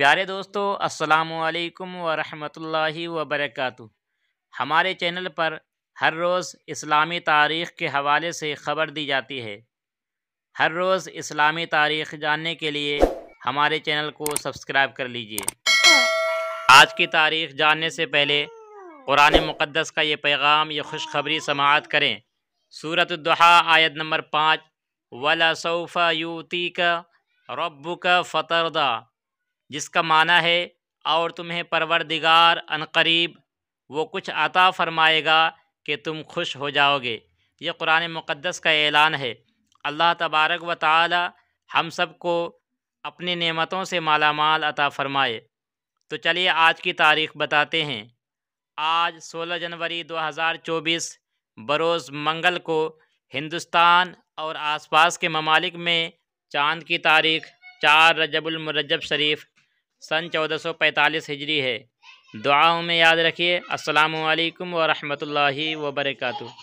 प्यारे दोस्तों अस्सलाम वरहमतुल्लाहि व हमारे चैनल पर हर रोज़ इस्लामी तारीख़ के हवाले से ख़बर दी जाती है हर रोज़ इस्लामी तारीख़ जानने के लिए हमारे चैनल को सब्सक्राइब कर लीजिए आज की तारीख़ जानने से पहले कुरान मुक़दस का ये पैगाम ये खुशखबरी समात करें सूरत दुहा आयत नंबर पाँच वला सौफ़ा यूती का रब्बू का फ़तरदा जिसका माना है और तुम्हें परवरदिगार अनकरीब वो कुछ अता फरमाएगा कि तुम खुश हो जाओगे ये कुरान मुक़दस का ऐलान है अल्लाह तबारक व ताली हम सब को अपनी नेमतों से माला माल अता फ़रमाए तो चलिए आज की तारीख़ बताते हैं आज 16 जनवरी 2024 बरोज़ मंगल को हिंदुस्तान और आसपास के ममालिक में चांद की तारीख़ चार रजबुलमरजब शरीफ सन 1445 हिजरी है दुआओं में याद रखिए अस्सलाम वालेकुम व रहमतुल्लाहि व बरकatuh